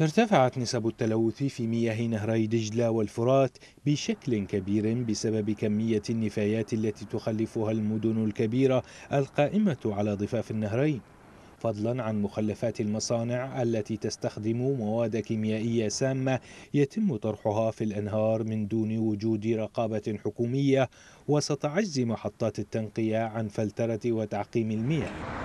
ارتفعت نسب التلوث في مياه نهري دجلة والفرات بشكل كبير بسبب كمية النفايات التي تخلفها المدن الكبيرة القائمة على ضفاف النهرين فضلا عن مخلفات المصانع التي تستخدم مواد كيميائية سامة يتم طرحها في الأنهار من دون وجود رقابة حكومية وسط عجز محطات التنقية عن فلترة وتعقيم المياه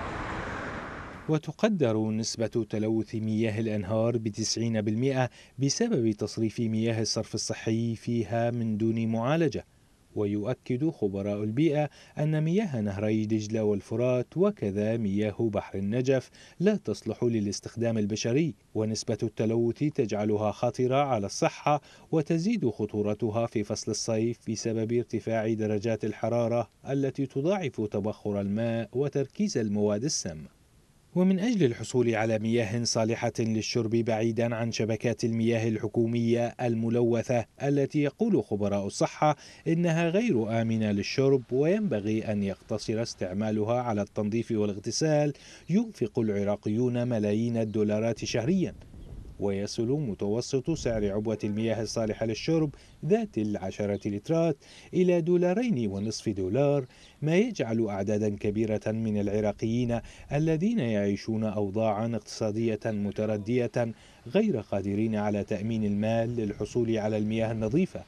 وتقدر نسبة تلوث مياه الأنهار بتسعين بالمئة بسبب تصريف مياه الصرف الصحي فيها من دون معالجة ويؤكد خبراء البيئة أن مياه نهري دجلة والفرات وكذا مياه بحر النجف لا تصلح للاستخدام البشري ونسبة التلوث تجعلها خطرة على الصحة وتزيد خطورتها في فصل الصيف بسبب ارتفاع درجات الحرارة التي تضاعف تبخر الماء وتركيز المواد السامة ومن أجل الحصول على مياه صالحة للشرب بعيدا عن شبكات المياه الحكومية الملوثة التي يقول خبراء الصحة إنها غير آمنة للشرب وينبغي أن يقتصر استعمالها على التنظيف والاغتسال ينفق العراقيون ملايين الدولارات شهريا ويصل متوسط سعر عبوة المياه الصالحة للشرب ذات العشرة لترات إلى دولارين ونصف دولار ما يجعل أعدادا كبيرة من العراقيين الذين يعيشون أوضاعا اقتصادية متردية غير قادرين على تأمين المال للحصول على المياه النظيفة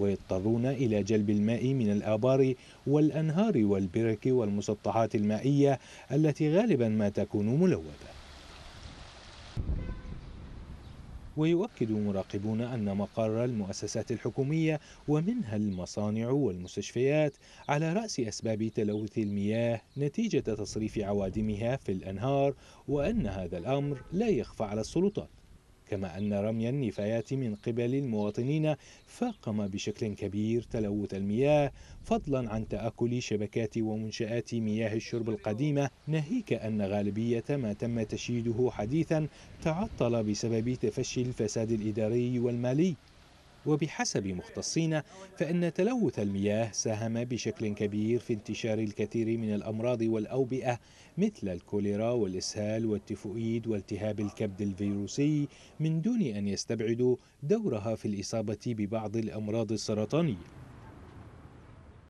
ويضطرون إلى جلب الماء من الآبار والأنهار والبرك والمسطحات المائية التي غالبا ما تكون ملوثة ويؤكد مراقبون أن مقر المؤسسات الحكومية ومنها المصانع والمستشفيات على رأس أسباب تلوث المياه نتيجة تصريف عوادمها في الأنهار وأن هذا الأمر لا يخفى على السلطات كما أن رمي النفايات من قبل المواطنين فاقم بشكل كبير تلوث المياه فضلا عن تأكل شبكات ومنشآت مياه الشرب القديمة ناهيك أن غالبية ما تم تشييده حديثا تعطل بسبب تفشي الفساد الإداري والمالي وبحسب مختصين فإن تلوث المياه ساهم بشكل كبير في انتشار الكثير من الأمراض والأوبئة مثل الكوليرا والإسهال والتيفوئيد والتهاب الكبد الفيروسي من دون أن يستبعدوا دورها في الإصابة ببعض الأمراض السرطانية